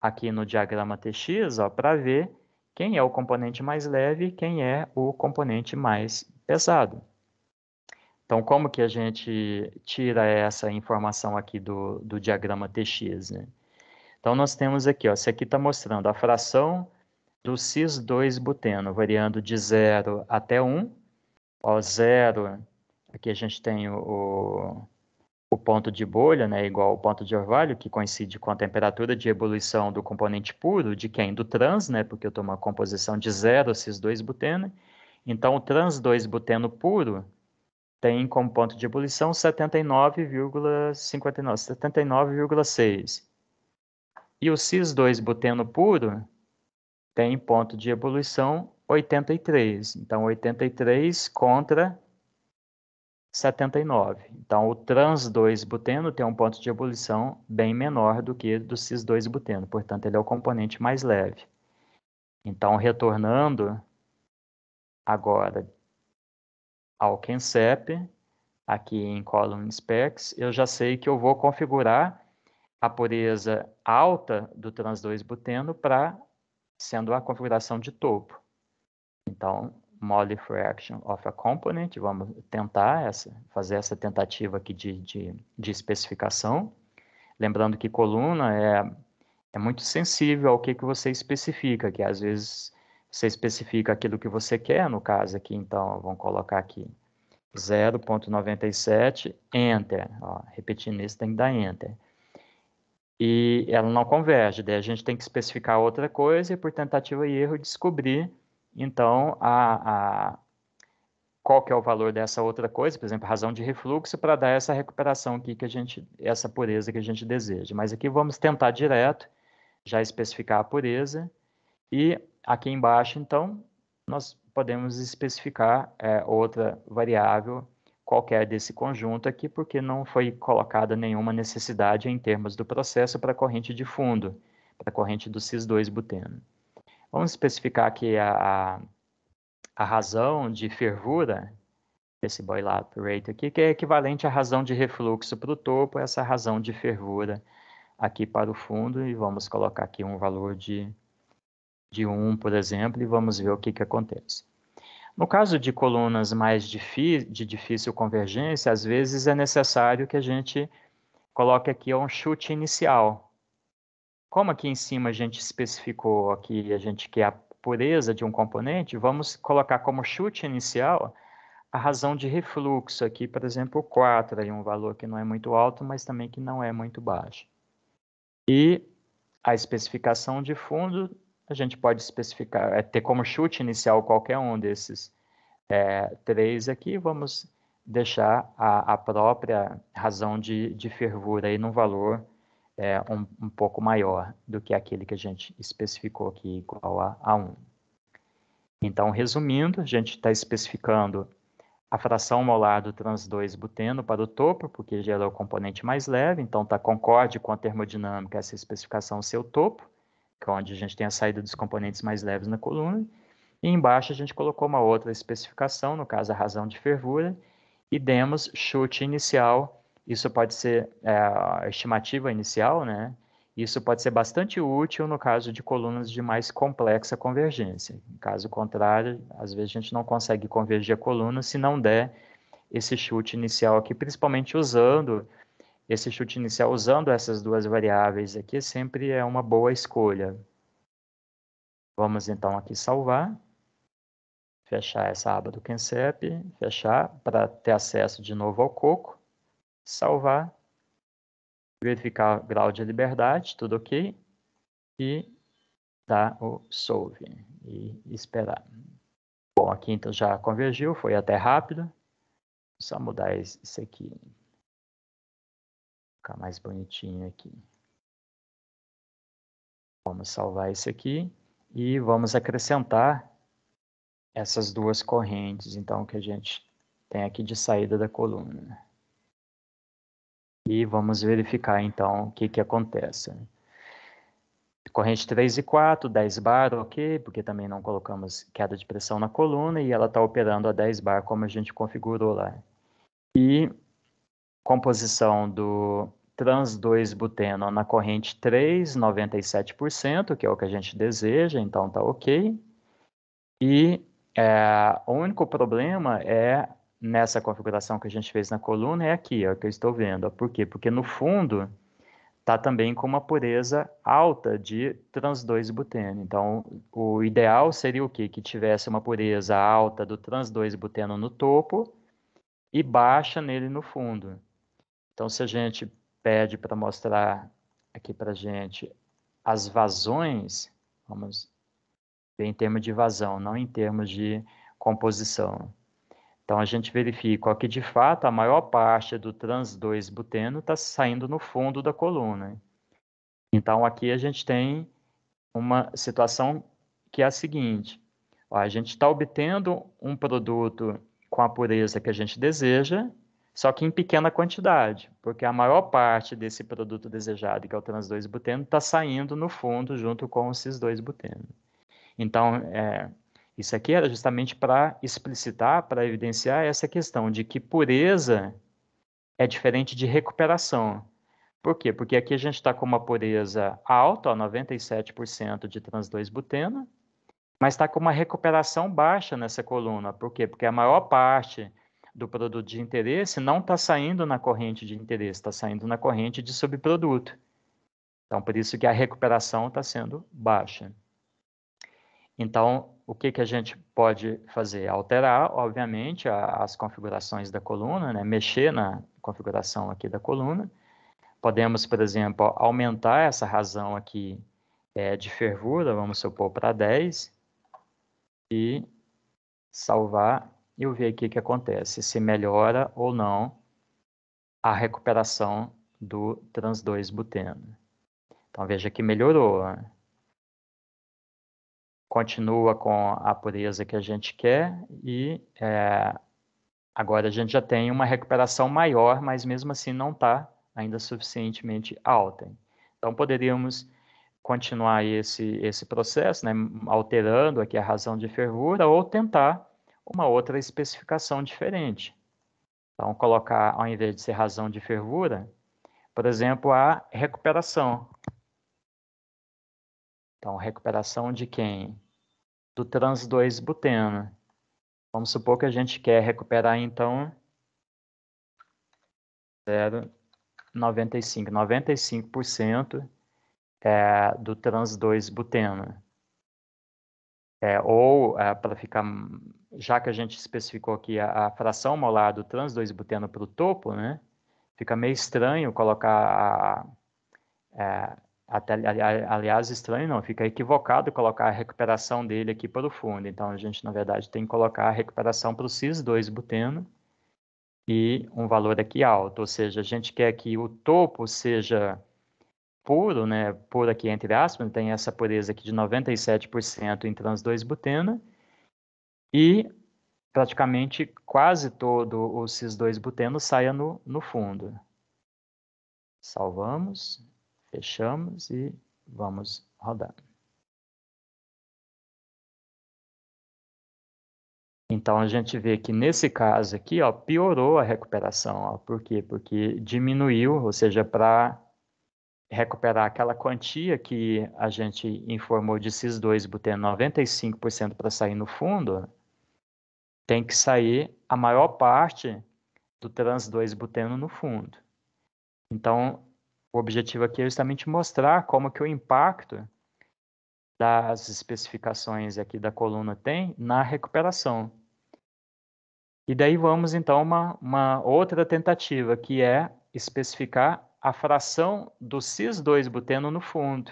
aqui no diagrama TX para ver quem é o componente mais leve, quem é o componente mais pesado. Então, como que a gente tira essa informação aqui do, do diagrama TX? Né? Então, nós temos aqui, ó, esse aqui está mostrando a fração do cis-2-buteno, variando de 0 até 1. O 0, aqui a gente tem o, o ponto de bolha, né, igual o ponto de orvalho, que coincide com a temperatura de ebulição do componente puro, de quem? Do trans, né, porque eu estou uma composição de zero cis-2-buteno. Então, o trans 2-buteno puro tem como ponto de ebulição 79,59, 79,6. E o cis-2-buteno puro tem ponto de ebulição 83. Então, 83 contra 79. Então, o trans-2-buteno tem um ponto de ebulição bem menor do que do cis-2-buteno, portanto, ele é o componente mais leve. Então, retornando agora ao QNCEP, aqui em column specs, eu já sei que eu vou configurar a pureza alta do trans-2-buteno para sendo a configuração de topo. Então, Mole Fraction of a Component, vamos tentar essa, fazer essa tentativa aqui de, de, de especificação. Lembrando que coluna é, é muito sensível ao que, que você especifica, que às vezes você especifica aquilo que você quer, no caso aqui, então, vamos colocar aqui 0.97, Enter, ó, repetindo isso, tem que dar Enter. E ela não converge, daí a gente tem que especificar outra coisa e por tentativa e erro descobrir então, a, a, qual que é o valor dessa outra coisa, por exemplo, razão de refluxo, para dar essa recuperação aqui que a gente, essa pureza que a gente deseja. Mas aqui vamos tentar direto, já especificar a pureza, e aqui embaixo, então, nós podemos especificar é, outra variável qualquer desse conjunto aqui, porque não foi colocada nenhuma necessidade em termos do processo para a corrente de fundo, para a corrente do cis2-buteno. Vamos especificar aqui a, a razão de fervura, esse up rate aqui, que é equivalente à razão de refluxo para o topo, essa razão de fervura aqui para o fundo, e vamos colocar aqui um valor de, de 1, por exemplo, e vamos ver o que, que acontece. No caso de colunas mais de difícil convergência, às vezes é necessário que a gente coloque aqui um chute inicial, como aqui em cima a gente especificou aqui, a gente quer a pureza de um componente, vamos colocar como chute inicial a razão de refluxo aqui, por exemplo, 4, aí um valor que não é muito alto, mas também que não é muito baixo. E a especificação de fundo, a gente pode especificar, é ter como chute inicial qualquer um desses é, três aqui, vamos deixar a, a própria razão de, de fervura aí num valor é, um, um, pouco maior do que aquele que a gente especificou aqui, igual a, a 1. Então, resumindo, a gente está especificando a fração molar do trans 2 buteno para o topo, porque ele gerou é o componente mais leve, então está concorde com a termodinâmica essa especificação seu topo, que é onde a gente tem a saída dos componentes mais leves na coluna, e embaixo a gente colocou uma outra especificação, no caso a razão de fervura, e demos chute inicial isso pode ser é, a estimativa inicial, né? Isso pode ser bastante útil no caso de colunas de mais complexa convergência. caso contrário, às vezes a gente não consegue convergir a coluna se não der esse chute inicial aqui, principalmente usando esse chute inicial, usando essas duas variáveis aqui, sempre é uma boa escolha. Vamos então aqui salvar, fechar essa aba do Kencep, fechar para ter acesso de novo ao coco salvar, verificar o grau de liberdade, tudo ok, e dar o solve e esperar. Bom, aqui então já convergiu, foi até rápido. Só mudar isso aqui. Ficar mais bonitinho aqui. Vamos salvar esse aqui e vamos acrescentar essas duas correntes, então, que a gente tem aqui de saída da coluna e vamos verificar então o que, que acontece. Né? Corrente 3 e 4, 10 bar, ok, porque também não colocamos queda de pressão na coluna e ela está operando a 10 bar como a gente configurou lá. E composição do trans 2-buteno na corrente 3, 97%, que é o que a gente deseja, então está ok. E é, o único problema é nessa configuração que a gente fez na coluna é aqui, ó, que eu estou vendo. Por quê? Porque no fundo está também com uma pureza alta de trans 2 buteno. Então, o ideal seria o quê? Que tivesse uma pureza alta do trans 2 buteno no topo e baixa nele no fundo. Então, se a gente pede para mostrar aqui para gente as vazões, vamos ver em termos de vazão, não em termos de composição. Então, a gente verifica que, de fato, a maior parte do trans 2-buteno está saindo no fundo da coluna. Então, aqui a gente tem uma situação que é a seguinte. Ó, a gente está obtendo um produto com a pureza que a gente deseja, só que em pequena quantidade, porque a maior parte desse produto desejado, que é o trans 2-buteno, está saindo no fundo junto com o cis 2-buteno. Então, é, isso aqui era justamente para explicitar, para evidenciar essa questão de que pureza é diferente de recuperação. Por quê? Porque aqui a gente está com uma pureza alta, ó, 97% de trans 2-buteno, mas está com uma recuperação baixa nessa coluna. Por quê? Porque a maior parte do produto de interesse não está saindo na corrente de interesse, está saindo na corrente de subproduto. Então, por isso que a recuperação está sendo baixa. Então, o que, que a gente pode fazer? Alterar, obviamente, a, as configurações da coluna, né? mexer na configuração aqui da coluna. Podemos, por exemplo, aumentar essa razão aqui é, de fervura, vamos supor, para 10, e salvar e eu ver aqui o que acontece, se melhora ou não a recuperação do trans 2 buteno. Então veja que melhorou. Né? continua com a pureza que a gente quer e é, agora a gente já tem uma recuperação maior, mas mesmo assim não está ainda suficientemente alta. Então poderíamos continuar esse, esse processo, né, alterando aqui a razão de fervura ou tentar uma outra especificação diferente. Então colocar, ao invés de ser razão de fervura, por exemplo, a recuperação, então, recuperação de quem? Do trans 2-buteno. Vamos supor que a gente quer recuperar, então, 0,95. 95% é, do trans 2-buteno. É, ou, é, para ficar, já que a gente especificou aqui a, a fração molar do trans 2-buteno para o topo, né? Fica meio estranho colocar a, a é, até, aliás, estranho não, fica equivocado colocar a recuperação dele aqui para o fundo. Então, a gente, na verdade, tem que colocar a recuperação para o CIS2-buteno e um valor aqui alto. Ou seja, a gente quer que o topo seja puro, né? Puro aqui entre aspas, tem essa pureza aqui de 97% em trans-2-buteno e praticamente quase todo o CIS2-buteno saia no, no fundo. Salvamos Fechamos e vamos rodar. Então, a gente vê que nesse caso aqui, ó, piorou a recuperação. Ó. Por quê? Porque diminuiu, ou seja, para recuperar aquela quantia que a gente informou de CIS2 buteno 95% para sair no fundo, tem que sair a maior parte do trans 2 buteno no fundo. Então, o objetivo aqui é justamente mostrar como que o impacto das especificações aqui da coluna tem na recuperação. E daí vamos, então, uma, uma outra tentativa, que é especificar a fração do cis2-buteno no fundo.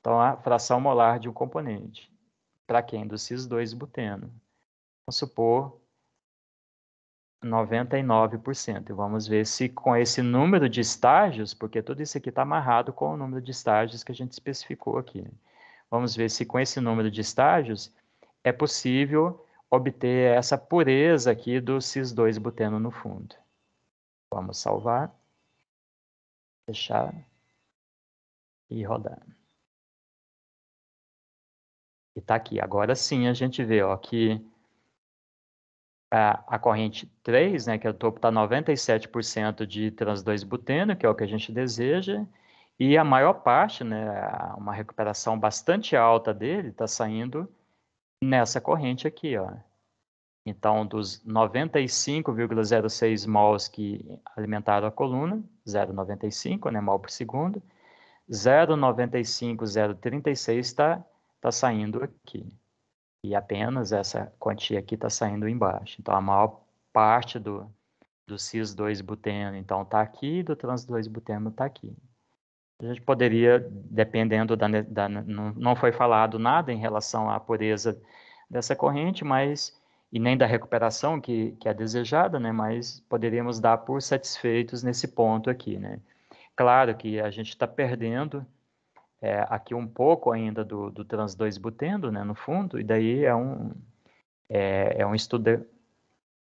Então, a fração molar de um componente. Para quem? Do cis2-buteno. Vamos supor 99%. E vamos ver se com esse número de estágios, porque tudo isso aqui está amarrado com o número de estágios que a gente especificou aqui. Né? Vamos ver se com esse número de estágios é possível obter essa pureza aqui do cis2-buteno no fundo. Vamos salvar, fechar e rodar. E está aqui. Agora sim a gente vê ó, que a, a corrente 3, né, que é o topo, está 97% de trans 2-buteno, que é o que a gente deseja, e a maior parte, né, uma recuperação bastante alta dele, está saindo nessa corrente aqui. Ó. Então, dos 95,06 mols que alimentaram a coluna, 0,95 né, mol por segundo, 0,95, 0,36 está tá saindo aqui e apenas essa quantia aqui está saindo embaixo. Então, a maior parte do, do cis-2-buteno então está aqui, do trans-2-buteno está aqui. A gente poderia, dependendo da, da não, não foi falado nada em relação à pureza dessa corrente, mas e nem da recuperação que, que é desejada, né? Mas poderíamos dar por satisfeitos nesse ponto aqui, né? Claro que a gente está perdendo é, aqui um pouco ainda do, do trans 2-butendo, né, no fundo, e daí é um, é, é um estudo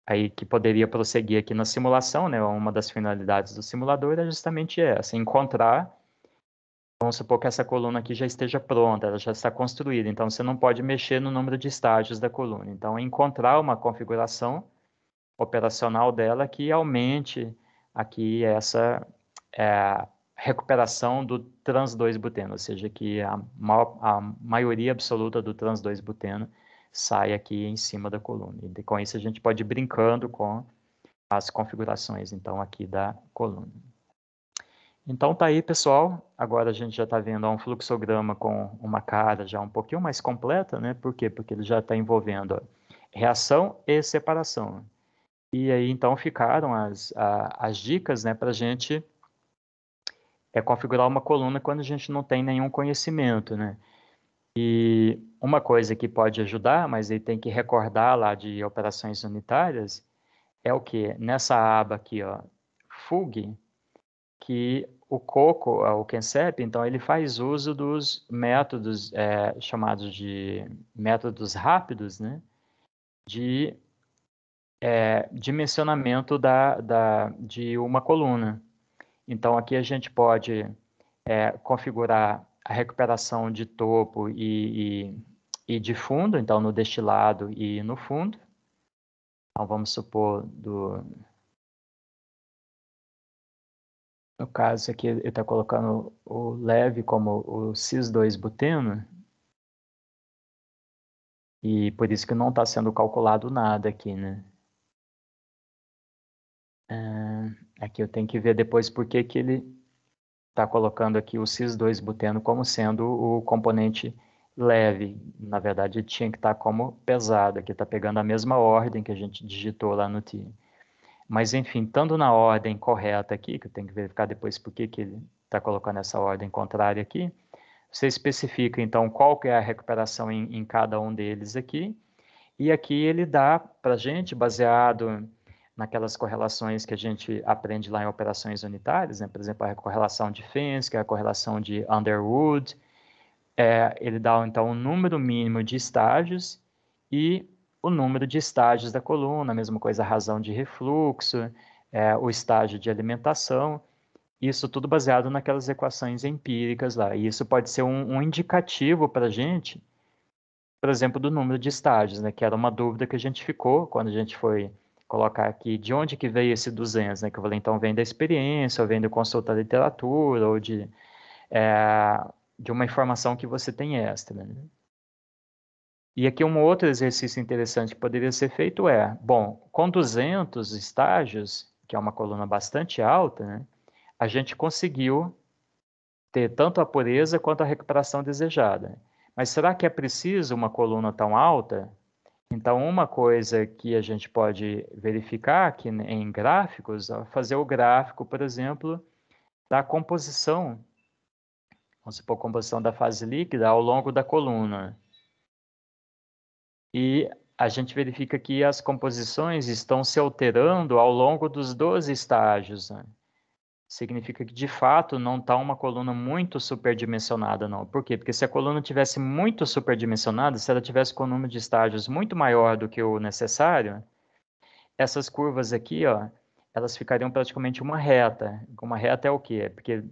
aí que poderia prosseguir aqui na simulação, né, uma das finalidades do simulador é justamente essa, encontrar, vamos supor que essa coluna aqui já esteja pronta, ela já está construída, então você não pode mexer no número de estágios da coluna, então encontrar uma configuração operacional dela que aumente aqui essa... É, recuperação do trans 2-buteno, ou seja, que a, maior, a maioria absoluta do trans 2-buteno sai aqui em cima da coluna. E com isso a gente pode ir brincando com as configurações, então, aqui da coluna. Então tá aí, pessoal. Agora a gente já está vendo um fluxograma com uma cara já um pouquinho mais completa, né? Por quê? Porque ele já está envolvendo reação e separação. E aí, então, ficaram as, as dicas né, para a gente é configurar uma coluna quando a gente não tem nenhum conhecimento, né? E uma coisa que pode ajudar, mas ele tem que recordar lá de operações unitárias, é o que? Nessa aba aqui, ó, FUG, que o Coco, o Kensep, então ele faz uso dos métodos é, chamados de métodos rápidos, né? De é, dimensionamento da, da, de uma coluna. Então, aqui a gente pode é, configurar a recuperação de topo e, e, e, de fundo, então no destilado e no fundo. Então, vamos supor do... No caso aqui, eu estou tá colocando o leve como o cis-2-buteno, e por isso que não está sendo calculado nada aqui, né? É... Aqui eu tenho que ver depois por que, que ele está colocando aqui o cis-2-buteno como sendo o componente leve. Na verdade, tinha que estar tá como pesado. Aqui está pegando a mesma ordem que a gente digitou lá no TIM. Mas, enfim, estando na ordem correta aqui, que eu tenho que verificar depois por que, que ele está colocando essa ordem contrária aqui, você especifica, então, qual que é a recuperação em, em cada um deles aqui. E aqui ele dá para a gente, baseado naquelas correlações que a gente aprende lá em operações unitárias, né? por exemplo, a correlação de Fenske, a correlação de Underwood, é, ele dá então o um número mínimo de estágios e o número de estágios da coluna, a mesma coisa a razão de refluxo, é, o estágio de alimentação, isso tudo baseado naquelas equações empíricas lá. E isso pode ser um, um indicativo para a gente, por exemplo, do número de estágios, né? que era uma dúvida que a gente ficou quando a gente foi colocar aqui de onde que veio esse 200, né? Que eu falei, então vem da experiência, ou vem do consulta da literatura, ou de, é, de uma informação que você tem extra, né? E aqui um outro exercício interessante que poderia ser feito é, bom, com 200 estágios, que é uma coluna bastante alta, né? A gente conseguiu ter tanto a pureza quanto a recuperação desejada. Mas será que é preciso uma coluna tão alta então, uma coisa que a gente pode verificar aqui né, em gráficos, fazer o gráfico, por exemplo, da composição, vamos supor, composição da fase líquida ao longo da coluna. E a gente verifica que as composições estão se alterando ao longo dos 12 estágios. Né? significa que de fato não está uma coluna muito superdimensionada, não. Por quê? Porque se a coluna tivesse muito superdimensionada, se ela tivesse com um número de estágios muito maior do que o necessário, essas curvas aqui, ó, elas ficariam praticamente uma reta. Uma reta é o quê? Porque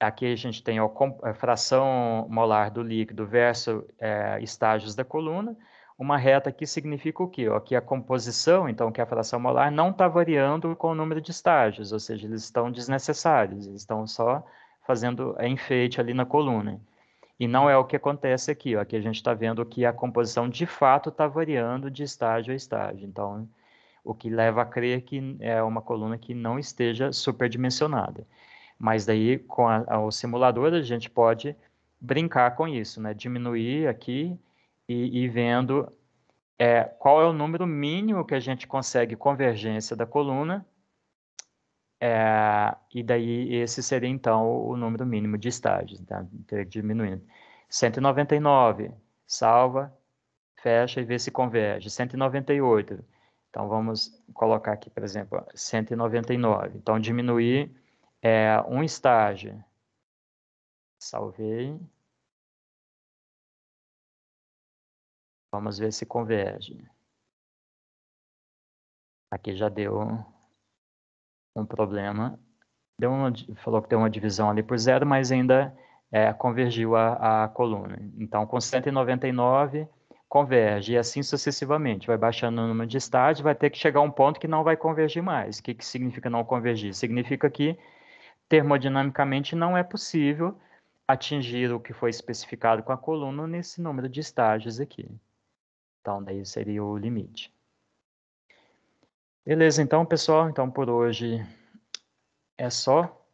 aqui a gente tem a eh, fração molar do líquido versus é, estágios da coluna. Uma reta aqui significa o quê? Ó, que a composição, então, que é a fração molar, não está variando com o número de estágios, ou seja, eles estão desnecessários, eles estão só fazendo é, enfeite ali na coluna. E não é o que acontece aqui, ó, aqui a gente está vendo que a composição de fato está variando de estágio a estágio. Então, o que leva a crer que é uma coluna que não esteja superdimensionada. Mas daí, com a, a, o simulador, a gente pode brincar com isso, né? Diminuir aqui e, e vendo é, qual é o número mínimo que a gente consegue convergência da coluna, é, e daí esse seria então o número mínimo de estágios, tá? Então, diminuindo. 199, salva, fecha e vê se converge. 198, então vamos colocar aqui, por exemplo, 199. Então diminuir é, um estágio. Salvei. Vamos ver se converge. Né? Aqui já deu um problema. Deu uma, falou que deu uma divisão ali por zero, mas ainda é, convergiu a, a coluna. Então, com 199, converge, e assim sucessivamente. Vai baixando o número de estágios, vai ter que chegar a um ponto que não vai convergir mais. O que, que significa não convergir? Significa que termodinamicamente não é possível atingir o que foi especificado com a coluna nesse número de estágios aqui. Então, daí seria o limite. Beleza, então, pessoal. Então, por hoje é só.